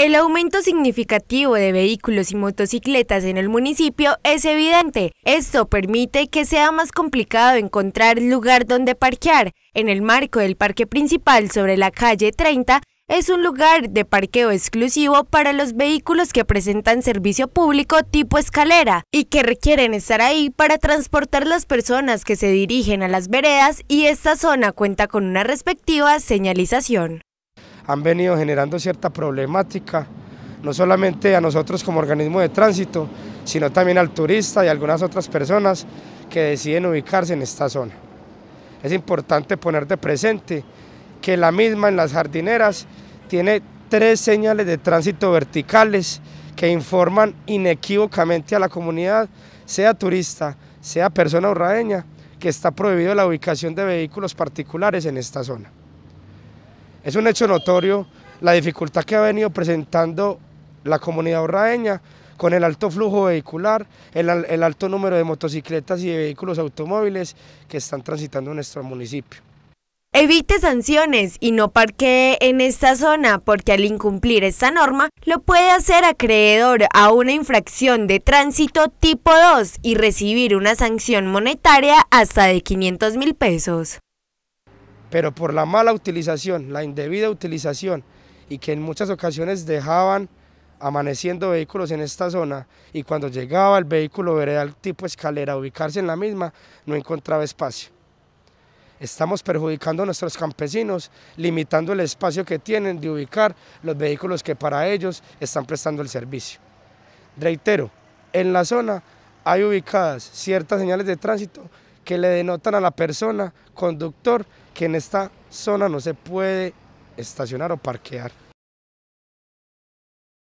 El aumento significativo de vehículos y motocicletas en el municipio es evidente. Esto permite que sea más complicado encontrar lugar donde parquear. En el marco del parque principal sobre la calle 30 es un lugar de parqueo exclusivo para los vehículos que presentan servicio público tipo escalera y que requieren estar ahí para transportar las personas que se dirigen a las veredas y esta zona cuenta con una respectiva señalización han venido generando cierta problemática, no solamente a nosotros como organismo de tránsito, sino también al turista y algunas otras personas que deciden ubicarse en esta zona. Es importante poner de presente que la misma en las jardineras tiene tres señales de tránsito verticales que informan inequívocamente a la comunidad, sea turista, sea persona urradeña, que está prohibido la ubicación de vehículos particulares en esta zona. Es un hecho notorio la dificultad que ha venido presentando la comunidad horraeña con el alto flujo vehicular, el, alto número de motocicletas y de vehículos automóviles que están transitando nuestro municipio. Evite sanciones y no parquee en esta zona porque al incumplir esta norma lo puede hacer acreedor a una infracción de tránsito tipo 2 y recibir una sanción monetaria hasta de 500 mil pesos pero por la mala utilización, la indebida utilización y que en muchas ocasiones dejaban amaneciendo vehículos en esta zona y cuando llegaba el vehículo veredal tipo escalera a ubicarse en la misma, no encontraba espacio. Estamos perjudicando a nuestros campesinos, limitando el espacio que tienen de ubicar los vehículos que para ellos están prestando el servicio. Reitero, en la zona hay ubicadas ciertas señales de tránsito que le denotan a la persona, conductor, que en esta zona no se puede estacionar o parquear.